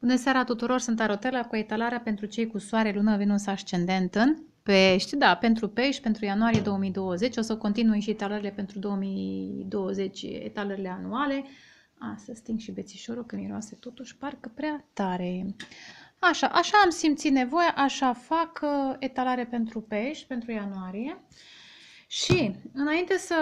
Bună seara tuturor, sunt Arotela cu etalarea pentru cei cu soare, lună, Venus, ascendent în pești. Da, pentru pești, pentru ianuarie 2020. O să continui și etalările pentru 2020, etalările anuale. A, să sting și bețișorul că miroase totuși parcă prea tare. Așa, așa am simțit nevoia, așa fac uh, etalare pentru pești, pentru ianuarie. Și înainte să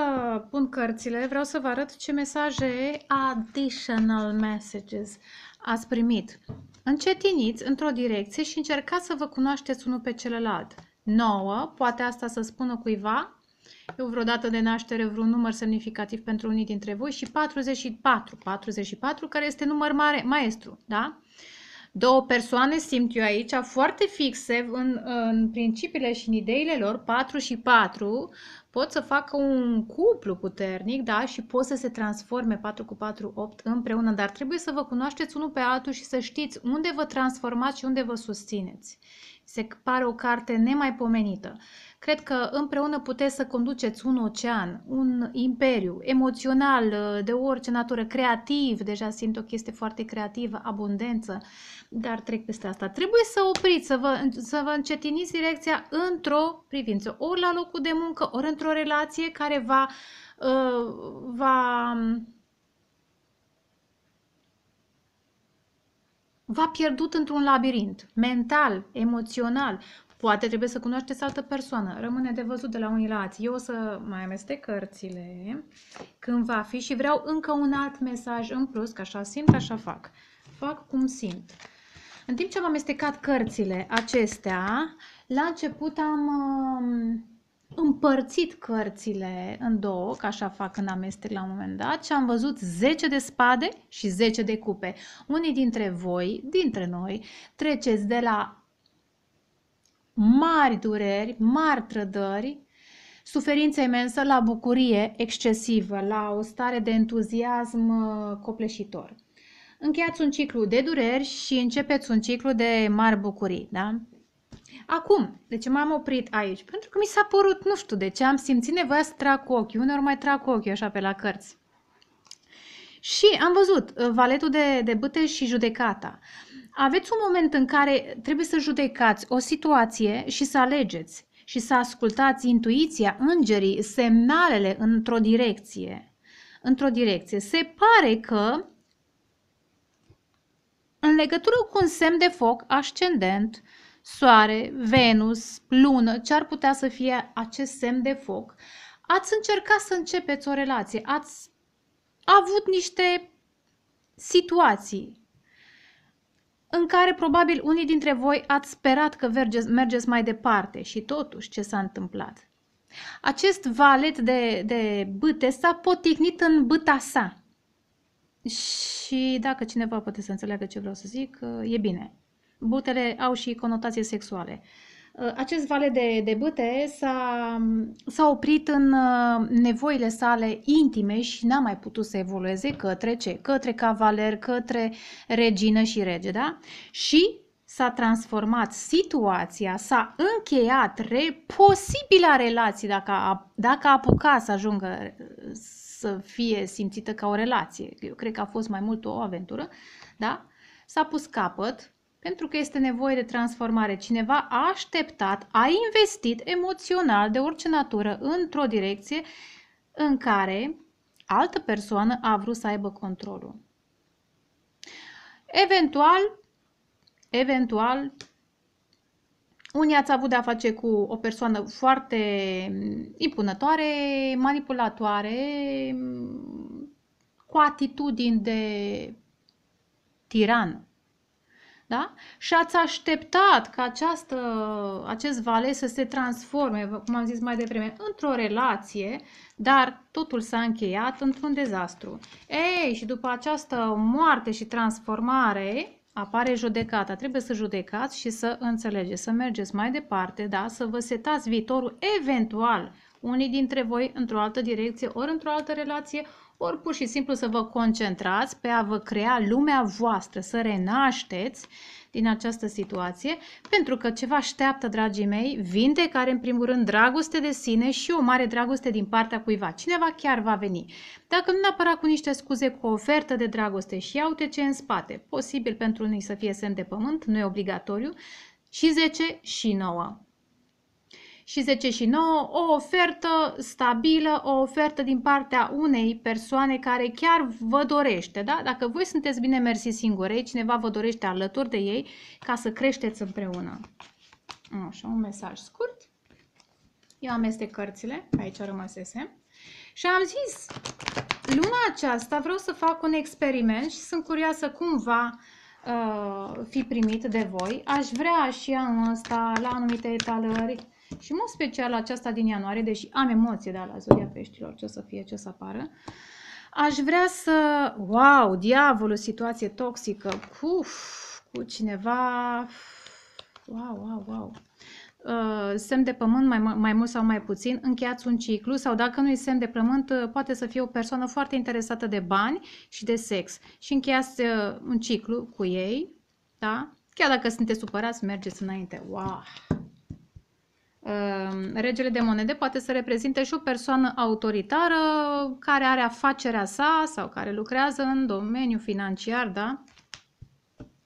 pun cărțile, vreau să vă arăt ce mesaje additional messages. Uh, Ați primit. Încetiniți într-o direcție și încercați să vă cunoașteți unul pe celălalt. 9. Poate asta să spună cuiva. Eu vreodată de naștere vreun număr semnificativ pentru unii dintre voi și 44. 44 care este număr mare, maestru, da? Două persoane simt eu aici foarte fixe în, în principiile și în ideile lor, 4 și 4, pot să facă un cuplu puternic, da, și pot să se transforme 4 cu 4, 8 împreună, dar trebuie să vă cunoașteți unul pe altul și să știți unde vă transformați și unde vă susțineți. Se pare o carte nemaipomenită. Cred că împreună puteți să conduceți un ocean, un imperiu emoțional, uh, de orice natură, creativ, deja simt o chestie foarte creativă, abundență, dar trec peste asta. Trebuie să opriți, să vă, să vă încetiniți direcția într-o privință, ori la locul de muncă, ori într-o relație care va, uh, va va pierdut într-un labirint mental, emoțional. Poate trebuie să cunoașteți altă persoană. Rămâne de văzut de la unii la alții. Eu o să mai amestec cărțile când va fi și vreau încă un alt mesaj în plus, că așa simt, așa fac. Fac cum simt. În timp ce am amestecat cărțile acestea, la început am... Uh, împărțit cărțile în două, ca așa fac în amestec la un moment dat, și am văzut 10 de spade și 10 de cupe. Unii dintre voi, dintre noi, treceți de la mari dureri, mari trădări, suferință imensă, la bucurie excesivă, la o stare de entuziasm uh, copleșitor. Încheiați un ciclu de dureri și începeți un ciclu de mari bucurii, da? Acum, de ce m-am oprit aici? Pentru că mi s-a părut, nu știu de ce, am simțit nevoia să trag cu ochii. uneori mai trag cu ochii așa pe la cărți. Și am văzut uh, valetul de, de bâte și judecata. Aveți un moment în care trebuie să judecați o situație și să alegeți și să ascultați intuiția, îngerii, semnalele într-o direcție. Într-o direcție. Se pare că în legătură cu un semn de foc ascendent, uh, Soare, Venus, Lună, ce ar putea să fie acest semn de foc, ați încercat să începeți o relație, ați avut niște situații în care probabil unii dintre voi ați sperat că mergeți, mergeți mai departe și totuși ce s-a întâmplat? Acest valet de, de bâte s-a poticnit în bâta sa. Și dacă cineva poate să înțeleagă ce vreau să zic, e bine. Butele au și conotații sexuale. Uh, acest vale de, de bâte s-a, s-a oprit în uh, nevoile sale intime și n-a mai putut să evolueze către ce? Către cavaler, către regină și rege, da? Și s-a transformat situația, s-a încheiat re, posibila relație, dacă a, dacă a apucat să ajungă uh, să fie simțită ca o relație. Eu cred că a fost mai mult o aventură, da? S-a pus capăt pentru că este nevoie de transformare. Cineva a așteptat, a investit emoțional de orice natură într-o direcție în care altă persoană a vrut să aibă controlul. Eventual, eventual, unii ați avut de-a face cu o persoană foarte impunătoare, manipulatoare, cu atitudini de tiran. Da? Și ați așteptat ca această, acest valet să se transforme, cum am zis mai devreme, într-o relație, dar totul s-a încheiat într-un dezastru. Ei, și după această moarte și transformare, apare judecata. Trebuie să judecați și să înțelegeți, să mergeți mai departe, da? să vă setați viitorul eventual unii dintre voi într-o altă direcție, ori într-o altă relație, ori pur și simplu să vă concentrați pe a vă crea lumea voastră, să renașteți din această situație, pentru că ce vă așteaptă, dragii mei, vindecare în primul rând, dragoste de sine și o mare dragoste din partea cuiva. Cineva chiar va veni. Dacă nu neapărat cu niște scuze, cu o ofertă de dragoste și iau ce în spate, posibil pentru unii să fie semn de pământ, nu e obligatoriu, și 10 și 9 și 10 și 9, o ofertă stabilă, o ofertă din partea unei persoane care chiar vă dorește. Da? Dacă voi sunteți bine mersi singurei cineva vă dorește alături de ei ca să creșteți împreună. Așa, un mesaj scurt. Eu amestec cărțile, aici rămăsese. Și am zis, luna aceasta vreau să fac un experiment și sunt curioasă cum va uh, fi primit de voi. Aș vrea și anul ăsta, la anumite etalări, și mult special aceasta din ianuarie, deși am emoție de la Zodia Peștilor, ce o să fie, ce o să apară, aș vrea să... Wow, diavolul, situație toxică, uf, cu cineva... Wow, wow, wow. Uh, semn de pământ, mai, mai mult sau mai puțin, încheiați un ciclu sau dacă nu e semn de pământ, uh, poate să fie o persoană foarte interesată de bani și de sex și încheiați uh, un ciclu cu ei, da? Chiar dacă sunteți supărați, mergeți înainte. Wow! Ehm, regele de monede poate să reprezinte și o persoană autoritară care are afacerea sa sau care lucrează în domeniul financiar, da?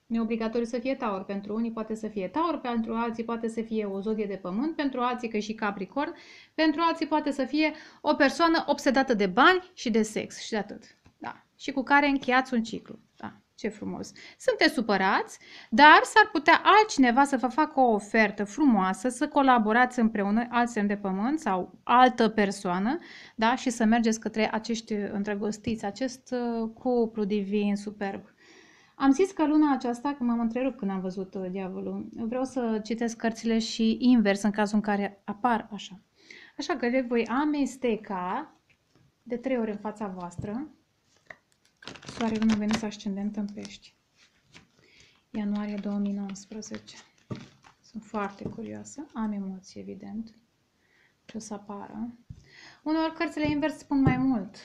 Nu e obligatoriu să fie taur. Pentru unii poate să fie taur, pentru alții poate să fie o zodie de pământ, pentru alții că și capricorn, pentru alții poate să fie o persoană obsedată de bani și de sex și de atât. Da. Și cu care încheiați un ciclu. Ce frumos! Sunteți supărați, dar s-ar putea altcineva să vă facă o ofertă frumoasă, să colaborați împreună, alt semn de pământ sau altă persoană, da? și să mergeți către acești îndrăgostiți, acest uh, cuplu divin superb. Am zis că luna aceasta, că m-am întrerupt când am văzut uh, diavolul, vreau să citesc cărțile și invers în cazul în care apar așa. Așa că le voi amesteca de trei ori în fața voastră Soare, luna, venus, ascendent în pești. Ianuarie 2019. Sunt foarte curioasă. Am emoții, evident. Ce o să apară. Uneori cărțile invers spun mai mult.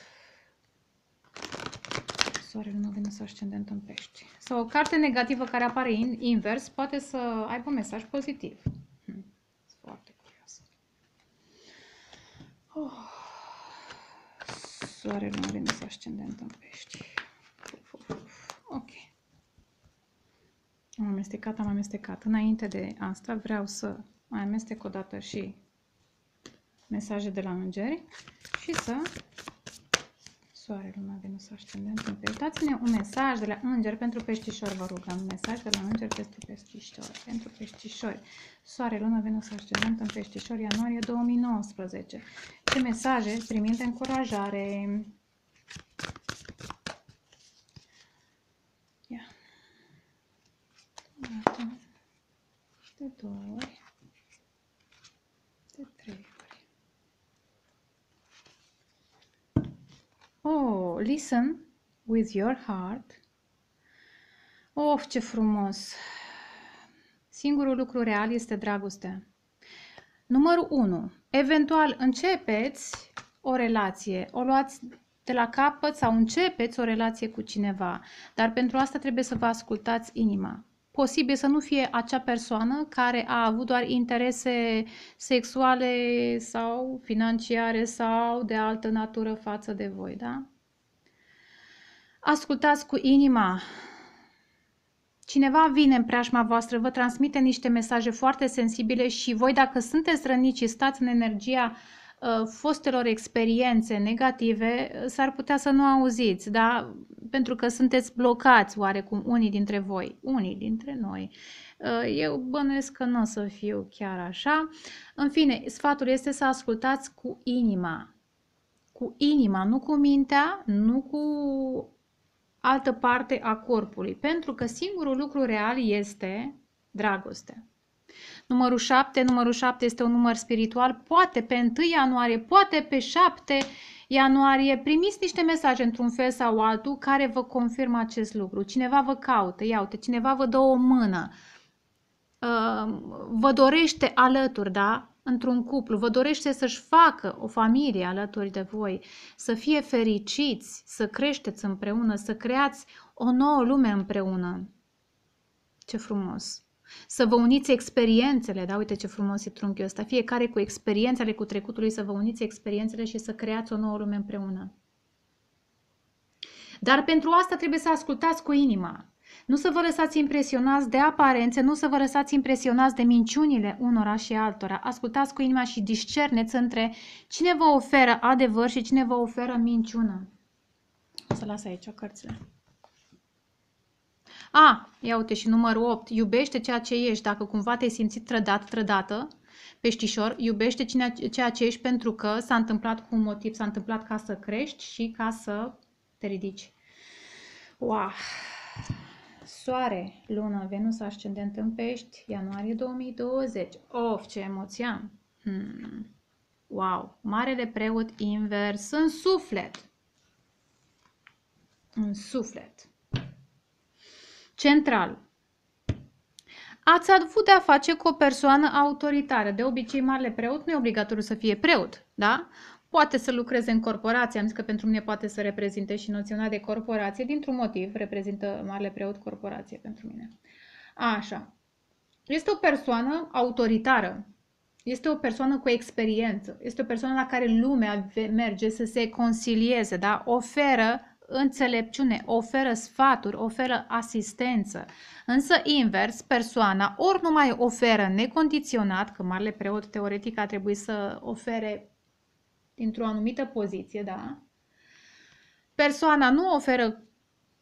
Soare, luna, venus, ascendent în pești. Sau o carte negativă care apare in, invers poate să aibă un mesaj pozitiv. Hmm. Sunt foarte curioasă. Oh. Soare, luna, venus, ascendent în pești. Ok. Am amestecat, am amestecat. Înainte de asta vreau să mai amestec o dată și mesaje de la îngeri și să Soare, Luna, Venus, Ascendent, Dați-ne un mesaj de la Înger pentru peștișori, vă rugăm. Un mesaj de la Înger pentru peștișori. Pentru peștișori. Soare, Luna, Venus, Ascendent în peștișori, ianuarie 2019. Ce mesaje primim de încurajare? Așa. De două ori. De trei ori. Păi. Oh, listen with your heart. Of, ce frumos! Singurul lucru real este dragostea. Numărul 1. Eventual începeți o relație, o luați de la capăt sau începeți o relație cu cineva, dar pentru asta trebuie să vă ascultați inima posibil să nu fie acea persoană care a avut doar interese sexuale sau financiare sau de altă natură față de voi, da? Ascultați cu inima. Cineva vine în preajma voastră, vă transmite niște mesaje foarte sensibile și voi, dacă sunteți răniți și stați în energia Uh, fostelor experiențe negative, uh, s-ar putea să nu auziți, da? pentru că sunteți blocați oarecum unii dintre voi, unii dintre noi. Uh, eu bănuiesc că nu o să fiu chiar așa. În fine, sfatul este să ascultați cu inima. Cu inima, nu cu mintea, nu cu altă parte a corpului. Pentru că singurul lucru real este dragostea. Numărul 7, numărul 7 este un număr spiritual, poate pe 1 ianuarie, poate pe 7 ianuarie, primiți niște mesaje într-un fel sau altul care vă confirmă acest lucru. Cineva vă caută, ia uite, cineva vă dă o mână, ehm, vă dorește alături, da? într-un cuplu, vă dorește să-și facă o familie alături de voi, să fie fericiți, să creșteți împreună, să creați o nouă lume împreună. Ce frumos! Să vă uniți experiențele, da, uite ce frumos e trunchiul ăsta, fiecare cu experiențele, cu trecutului, să vă uniți experiențele și să creați o nouă lume împreună. Dar pentru asta trebuie să ascultați cu inima. Nu să vă lăsați impresionați de aparențe, nu să vă lăsați impresionați de minciunile unora și altora. Ascultați cu inima și discerneți între cine vă oferă adevăr și cine vă oferă minciună. O să las aici cărțile. A, ia uite și numărul 8, iubește ceea ce ești. Dacă cumva te-ai simțit trădat, trădată, peștișor, iubește cine, ceea ce ești pentru că s-a întâmplat cu un motiv, s-a întâmplat ca să crești și ca să te ridici. Wow! Soare, lună, Venus, ascendent în pești, ianuarie 2020. Of, ce emoție Hmm. Wow! Marele preot invers în suflet. În suflet. Central. Ați avut de-a face cu o persoană autoritară. De obicei, marele preot nu e obligatoriu să fie preot, da? Poate să lucreze în corporație, am zis că pentru mine poate să reprezinte și noțiunea de corporație, dintr-un motiv reprezintă marele preot corporație pentru mine. Așa. Este o persoană autoritară, este o persoană cu experiență, este o persoană la care lumea merge să se consilieze, da? oferă înțelepciune, oferă sfaturi, oferă asistență. Însă invers, persoana ori nu mai oferă necondiționat, că marele preot teoretic a trebuit să ofere dintr-o anumită poziție, da? Persoana nu oferă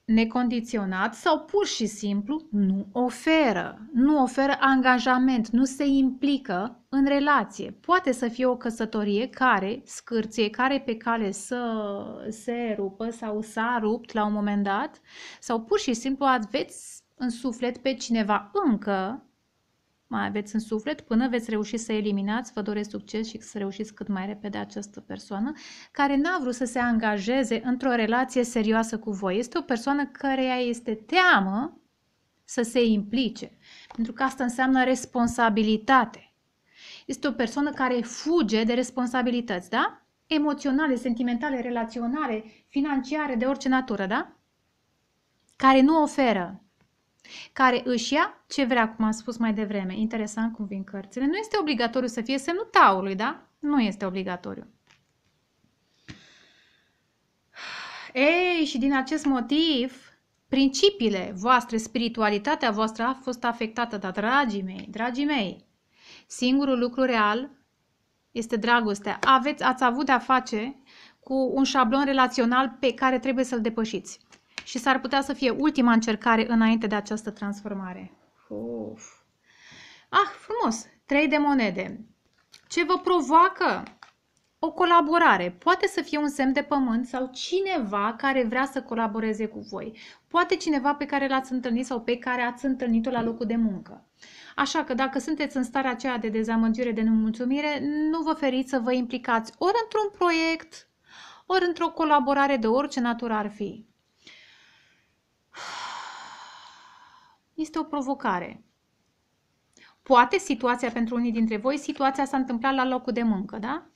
necondiționat sau pur și simplu nu oferă. Nu oferă angajament, nu se implică în relație. Poate să fie o căsătorie care scârție, care pe cale să se rupă sau s-a rupt la un moment dat, sau pur și simplu aveți în suflet pe cineva încă mai aveți în suflet până veți reuși să eliminați, vă doresc succes și să reușiți cât mai repede această persoană care n-a vrut să se angajeze într-o relație serioasă cu voi. Este o persoană care este teamă să se implice, pentru că asta înseamnă responsabilitate. Este o persoană care fuge de responsabilități, da? Emoționale, sentimentale, relaționale, financiare, de orice natură, da? Care nu oferă care își ia ce vrea, cum am spus mai devreme. Interesant cum vin cărțile. Nu este obligatoriu să fie semnul taurului, da? Nu este obligatoriu. Ei, și din acest motiv, principiile voastre, spiritualitatea voastră a fost afectată, dar dragii mei, dragii mei, singurul lucru real este dragostea. Aveți, ați avut de-a face cu un șablon relațional pe care trebuie să-l depășiți și s-ar putea să fie ultima încercare înainte de această transformare. Uf. Ah, frumos! Trei de monede. Ce vă provoacă? O colaborare. Poate să fie un semn de pământ sau cineva care vrea să colaboreze cu voi. Poate cineva pe care l-ați întâlnit sau pe care ați întâlnit-o la locul de muncă. Așa că dacă sunteți în starea aceea de dezamăgire, de nemulțumire, nu vă feriți să vă implicați ori într-un proiect, ori într-o colaborare de orice natură ar fi. este o provocare. Poate situația pentru unii dintre voi, situația s-a întâmplat la locul de muncă, da?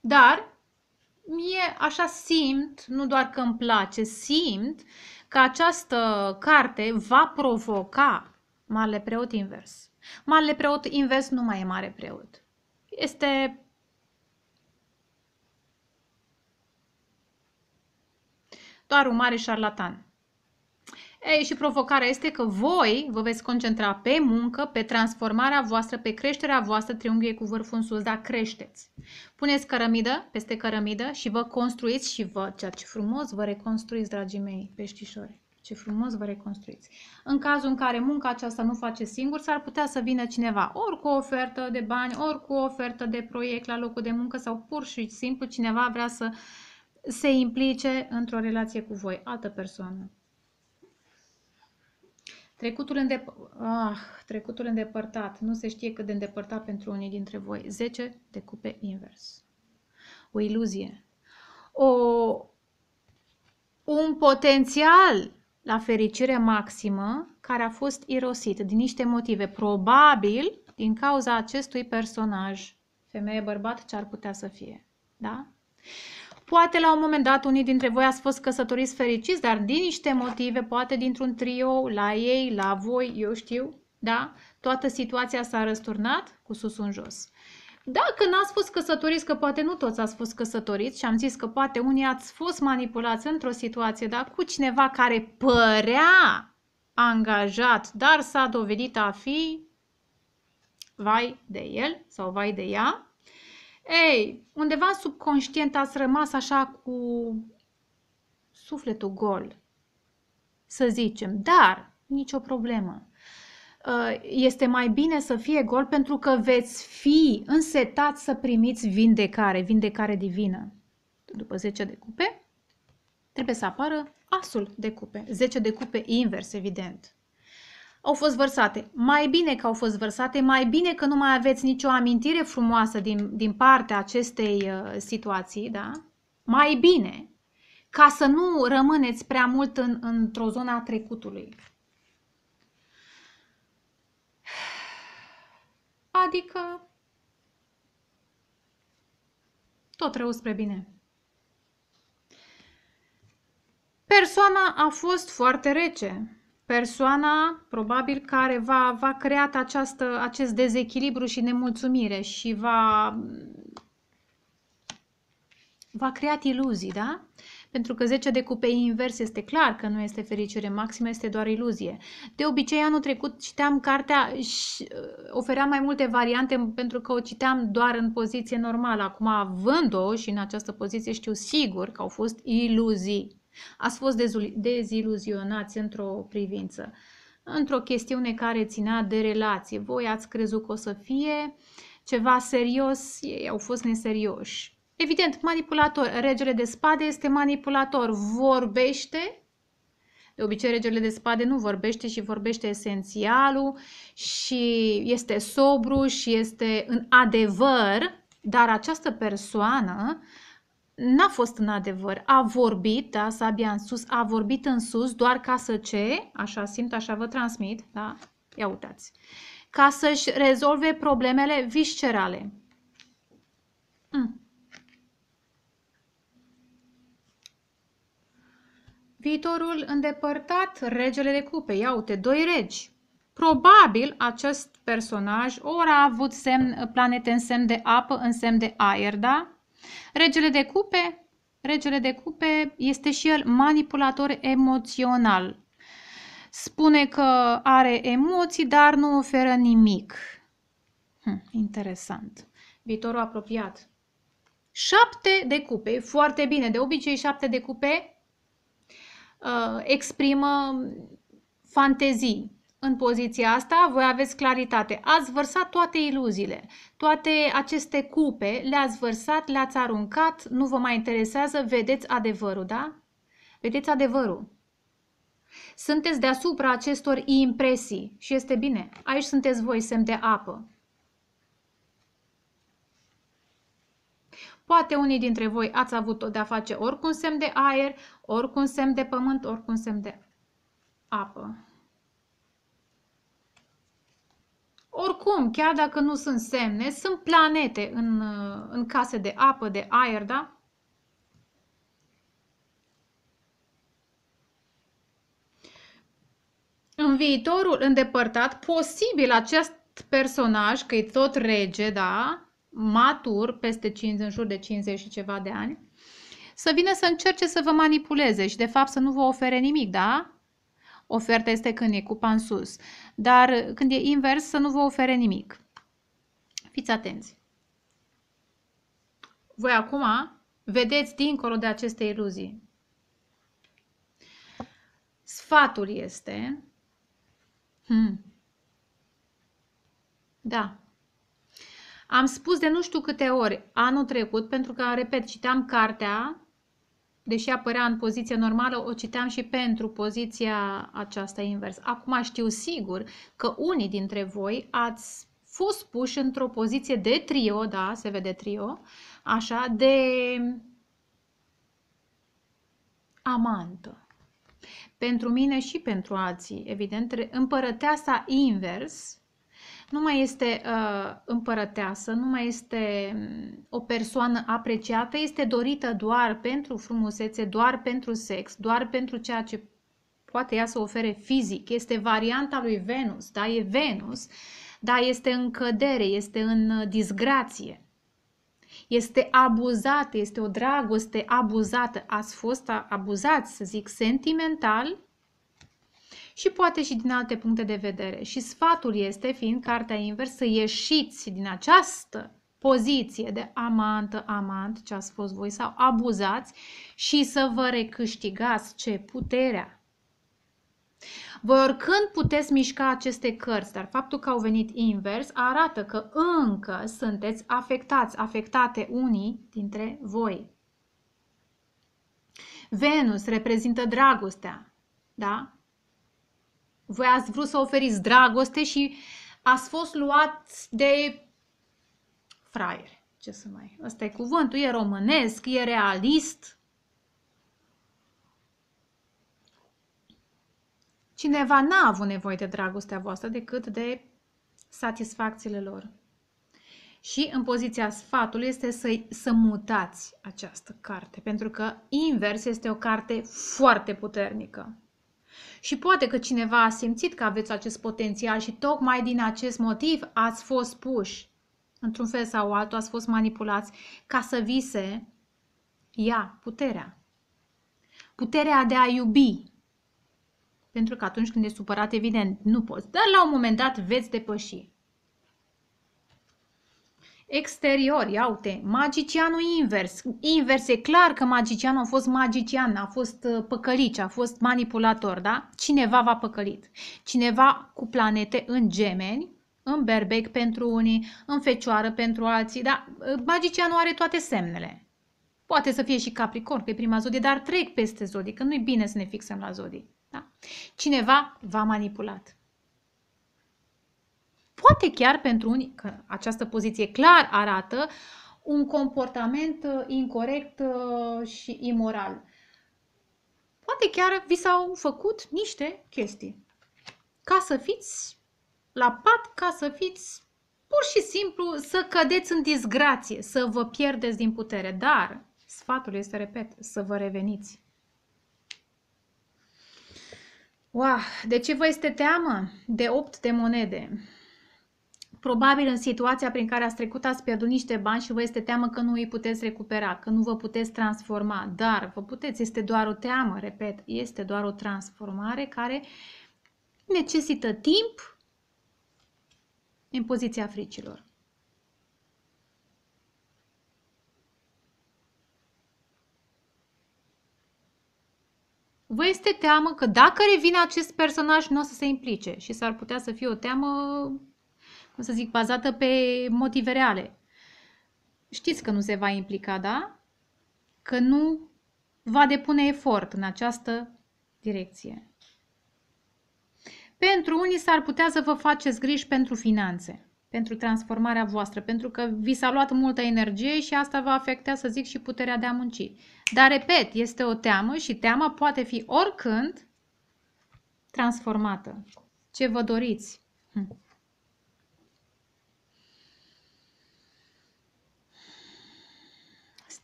Dar mie așa simt, nu doar că îmi place, simt că această carte va provoca Marele Preot invers. Marele Preot invers nu mai e Mare Preot. Este doar un mare șarlatan. Ei, și provocarea este că voi vă veți concentra pe muncă, pe transformarea voastră, pe creșterea voastră, triunghiul cu vârful în sus, dar creșteți. Puneți cărămidă peste cărămidă și vă construiți și vă, ceea ce frumos vă reconstruiți, dragii mei, peștișori. Ce frumos vă reconstruiți. În cazul în care munca aceasta nu face singur, s-ar putea să vină cineva, ori cu o ofertă de bani, ori cu o ofertă de proiect la locul de muncă sau pur și simplu cineva vrea să se implice într-o relație cu voi, altă persoană. Trecutul, îndep ah, trecutul îndepărtat. Nu se știe cât de îndepărtat pentru unii dintre voi. 10 de cupe invers. O iluzie. O, un potențial la fericire maximă care a fost irosit din niște motive. Probabil din cauza acestui personaj. Femeie, bărbat, ce ar putea să fie. Da? Poate la un moment dat unii dintre voi ați fost căsătoriți fericiți, dar din niște motive, poate dintr-un trio, la ei, la voi, eu știu, da? Toată situația s-a răsturnat cu sus în jos. Dacă n-ați fost căsătoriți, că poate nu toți ați fost căsătoriți și am zis că poate unii ați fost manipulați într-o situație, da? Cu cineva care părea angajat, dar s-a dovedit a fi vai de el sau vai de ea, ei, undeva subconștient ați rămas așa cu sufletul gol, să zicem, dar nicio problemă. Uh, este mai bine să fie gol pentru că veți fi însetați să primiți vindecare, vindecare divină. După 10 de cupe, trebuie să apară asul de cupe, 10 de cupe invers, evident au fost vărsate. Mai bine că au fost vărsate, mai bine că nu mai aveți nicio amintire frumoasă din, din partea acestei uh, situații, da? Mai bine, ca să nu rămâneți prea mult în, într-o zonă a trecutului. Adică tot rău spre bine. Persoana a fost foarte rece persoana probabil care va, va crea această, acest dezechilibru și nemulțumire și va, va crea iluzii, da? Pentru că 10 de cupe invers este clar că nu este fericire maximă, este doar iluzie. De obicei, anul trecut citeam cartea și uh, oferea mai multe variante pentru că o citeam doar în poziție normală. Acum, având-o și în această poziție, știu sigur că au fost iluzii. Ați fost deziluzionați într-o privință, într-o chestiune care ținea de relație. Voi ați crezut că o să fie ceva serios, ei au fost neserioși. Evident, manipulator. Regele de spade este manipulator. Vorbește de obicei, regele de spade nu vorbește și vorbește esențialul și este sobru și este în adevăr, dar această persoană n-a fost în adevăr. A vorbit, da, sabia în sus, a vorbit în sus doar ca să ce, așa simt, așa vă transmit, da, ia uitați, ca să-și rezolve problemele viscerale. Mm. Viitorul îndepărtat, regele de cupe, ia uite, doi regi. Probabil acest personaj ori a avut semn, planete în semn de apă, în semn de aer, da? Regele de cupe, regele de cupe este și el manipulator emoțional. Spune că are emoții, dar nu oferă nimic. Hm, interesant. Viitorul apropiat. Șapte de cupe, foarte bine. De obicei, șapte de cupe uh, exprimă fantezii, în poziția asta voi aveți claritate. Ați vărsat toate iluziile, toate aceste cupe, le-ați vărsat, le-ați aruncat, nu vă mai interesează, vedeți adevărul, da? Vedeți adevărul. Sunteți deasupra acestor impresii și este bine. Aici sunteți voi, semn de apă. Poate unii dintre voi ați avut de-a face oricum semn de aer, oricum semn de pământ, oricum semn de apă. Oricum, chiar dacă nu sunt semne, sunt planete în, în case de apă, de aer, da? În viitorul îndepărtat, posibil acest personaj, că e tot rege, da? Matur, peste 50, în jur de 50 și ceva de ani, să vină să încerce să vă manipuleze și de fapt să nu vă ofere nimic, da? Oferta este când e cupa în sus. Dar când e invers, să nu vă ofere nimic. Fiți atenți! Voi acum vedeți dincolo de aceste iluzii. Sfatul este... Hmm. Da. Am spus de nu știu câte ori anul trecut, pentru că, repet, citeam cartea deși apărea în poziție normală, o citeam și pentru poziția aceasta invers. Acum știu sigur că unii dintre voi ați fost puși într-o poziție de trio, da, se vede trio, așa, de amantă. Pentru mine și pentru alții, evident, împărăteasa invers nu mai este uh, împărăteasă, nu mai este mm, o persoană apreciată, este dorită doar pentru frumusețe, doar pentru sex, doar pentru ceea ce poate ea să ofere fizic. Este varianta lui Venus, da? E Venus, dar este în cădere, este în uh, disgrație este abuzată, este o dragoste abuzată, ați fost abuzați, să zic, sentimental și poate și din alte puncte de vedere. Și sfatul este, fiind cartea invers, să ieșiți din această poziție de amantă, amant, ce ați fost voi, sau abuzați și să vă recâștigați ce puterea. Voi oricând puteți mișca aceste cărți, dar faptul că au venit invers arată că încă sunteți afectați, afectate unii dintre voi. Venus reprezintă dragostea, da? Voi ați vrut să oferiți dragoste și ați fost luat de fraier. Ce să mai... Ăsta e cuvântul, e românesc, e realist. Cineva n-a avut nevoie de dragostea voastră decât de satisfacțiile lor. Și în poziția sfatului este să, să mutați această carte, pentru că invers este o carte foarte puternică. Și poate că cineva a simțit că aveți acest potențial și tocmai din acest motiv ați fost puși, într-un fel sau altul, ați fost manipulați ca să vi se ia puterea. Puterea de a iubi. Pentru că atunci când e supărat, evident, nu poți. Dar la un moment dat veți depăși exteriori, iaute, magicianul invers. Invers, e clar că magicianul a fost magician, a fost uh, păcălici, a fost manipulator, da? Cineva v-a păcălit. Cineva cu planete în gemeni, în berbec pentru unii, în fecioară pentru alții, da? Uh, magicianul are toate semnele. Poate să fie și capricorn, că e prima zodie, dar trec peste zodii, că nu-i bine să ne fixăm la zodii. Da? Cineva v-a manipulat poate chiar pentru unii, că această poziție clar arată un comportament uh, incorrect uh, și imoral. Poate chiar vi s-au făcut niște chestii. Ca să fiți la pat, ca să fiți pur și simplu să cădeți în disgrație, să vă pierdeți din putere. Dar sfatul este, repet, să vă reveniți. Wow, de ce vă este teamă? De 8 de monede. Probabil în situația prin care ați trecut ați pierdut niște bani și vă este teamă că nu îi puteți recupera, că nu vă puteți transforma, dar vă puteți, este doar o teamă, repet, este doar o transformare care necesită timp în poziția fricilor. Vă este teamă că dacă revine acest personaj, nu o să se implice și s-ar putea să fie o teamă cum să zic, bazată pe motive reale. Știți că nu se va implica, da? Că nu va depune efort în această direcție. Pentru unii s-ar putea să vă faceți griji pentru finanțe, pentru transformarea voastră, pentru că vi s-a luat multă energie și asta va afecta, să zic, și puterea de a munci. Dar, repet, este o teamă și teama poate fi oricând transformată. Ce vă doriți? Hm.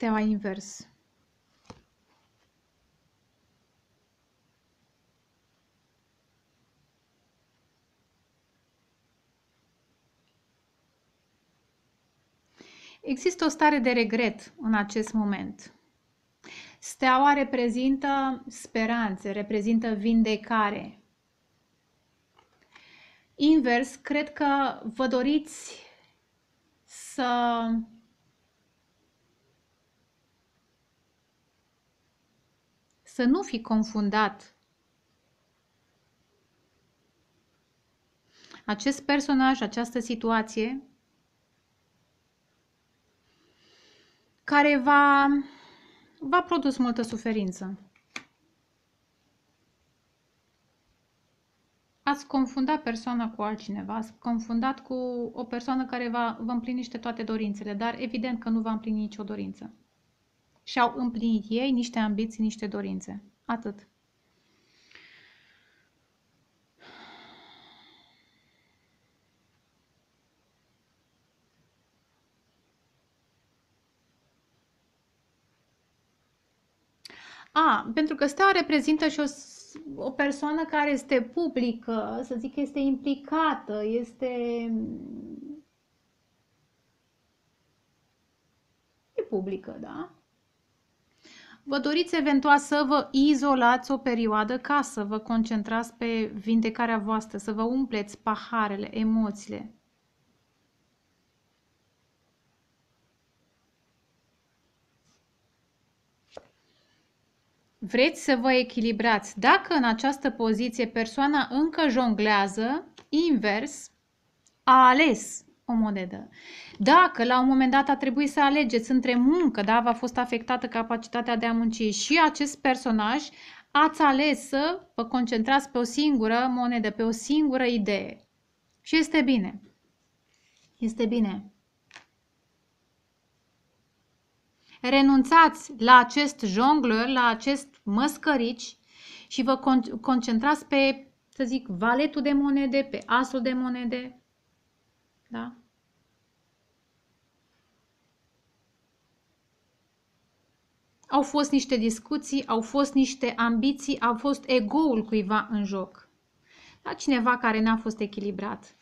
sistema invers. Există o stare de regret în acest moment. Steaua reprezintă speranțe, reprezintă vindecare. Invers, cred că vă doriți să să nu fi confundat. Acest personaj, această situație, care va, va produs multă suferință. Ați confundat persoana cu altcineva, ați confundat cu o persoană care va, vă împlinește toate dorințele, dar evident că nu va împlini nicio dorință și-au împlinit ei niște ambiții, niște dorințe. Atât. A, pentru că stea reprezintă și o, o persoană care este publică, să zic, este implicată, este... e publică, da? Vă doriți eventual să vă izolați o perioadă ca să vă concentrați pe vindecarea voastră, să vă umpleți paharele, emoțiile. Vreți să vă echilibrați. Dacă în această poziție persoana încă jonglează, invers, a ales o monedă. Dacă la un moment dat a trebuit să alegeți între muncă, da, v-a fost afectată capacitatea de a munci și acest personaj, ați ales să vă concentrați pe o singură monedă, pe o singură idee. Și este bine. Este bine. Renunțați la acest jongler, la acest măscărici și vă con- concentrați pe, să zic, valetul de monede, pe asul de monede. Da? Au fost niște discuții, au fost niște ambiții, a fost egoul cuiva în joc. Dar cineva care n-a fost echilibrat.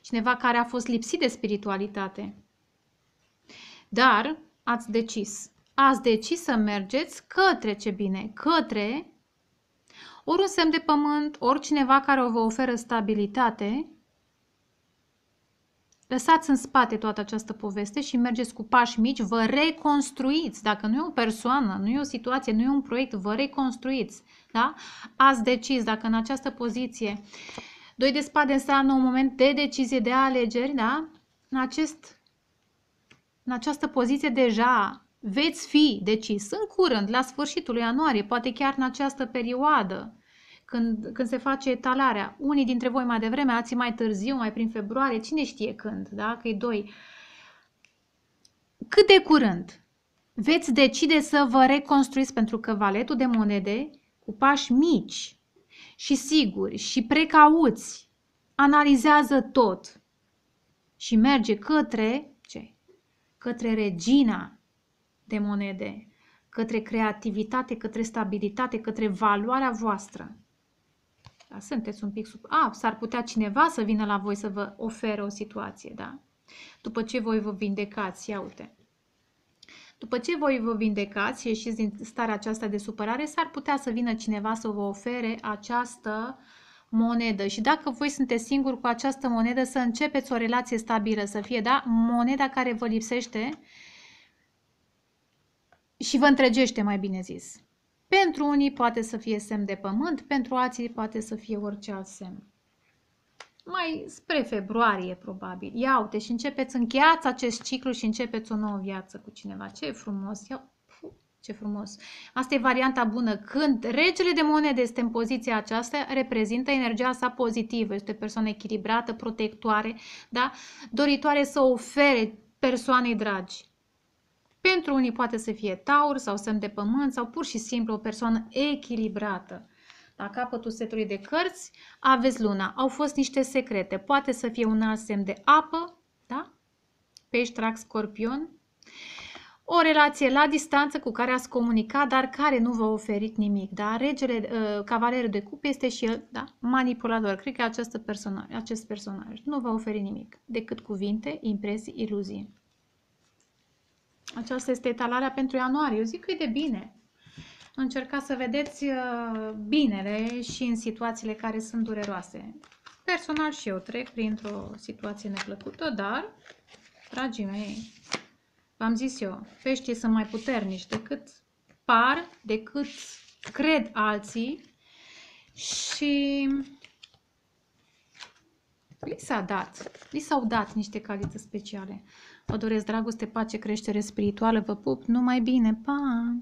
Cineva care a fost lipsit de spiritualitate. Dar ați decis. Ați decis să mergeți către ce bine, către ori un semn de pământ, ori cineva care vă oferă stabilitate, Lăsați în spate toată această poveste și mergeți cu pași mici, vă reconstruiți. Dacă nu e o persoană, nu e o situație, nu e un proiect, vă reconstruiți. Da? Ați decis dacă în această poziție doi de spade înseamnă un moment de decizie, de alegeri, da? În, acest, în această poziție deja veți fi decis în curând, la sfârșitul ianuarie, poate chiar în această perioadă când, când se face etalarea. Unii dintre voi mai devreme, alții mai târziu, mai prin februarie, cine știe când, da? că e doi. Cât de curând veți decide să vă reconstruiți pentru că valetul de monede cu pași mici și siguri și precauți analizează tot și merge către ce? Către regina de monede, către creativitate, către stabilitate, către valoarea voastră. Da, sunteți un pic sub... A, s-ar putea cineva să vină la voi să vă ofere o situație, da? După ce voi vă vindecați, ia uite. După ce voi vă vindecați, ieșiți din starea aceasta de supărare, s-ar putea să vină cineva să vă ofere această monedă. Și dacă voi sunteți singuri cu această monedă, să începeți o relație stabilă, să fie, da, moneda care vă lipsește și vă întregește, mai bine zis. Pentru unii poate să fie semn de pământ, pentru alții poate să fie orice alt semn. Mai spre februarie, probabil. Ia uite și începeți, încheiați acest ciclu și începeți o nouă viață cu cineva. Ce frumos! Ia, puh, ce frumos! Asta e varianta bună. Când regele de monede este în poziția aceasta, reprezintă energia sa pozitivă. Este o persoană echilibrată, protectoare, da? doritoare să ofere persoanei dragi pentru unii poate să fie taur sau semn de pământ sau pur și simplu o persoană echilibrată. La capătul setului de cărți aveți luna. Au fost niște secrete. Poate să fie un alt semn de apă, da? Pești, trac, scorpion. O relație la distanță cu care ați comunicat, dar care nu v-a oferit nimic. Da? Regele, uh, cavalerul de cupe este și el da? manipulator. Cred că acest personaj, acest personaj nu va oferi nimic decât cuvinte, impresii, iluzii. Aceasta este etalarea pentru ianuarie. Eu zic că e de bine. Încercați să vedeți uh, binele și în situațiile care sunt dureroase. Personal și eu trec printr-o situație neplăcută, dar, dragii mei, v-am zis eu, peștii sunt mai puternici decât par, decât cred alții și li s au dat, dat niște calități speciale. Vă doresc dragoste, pace, creștere spirituală. Vă pup. Numai bine. Pa!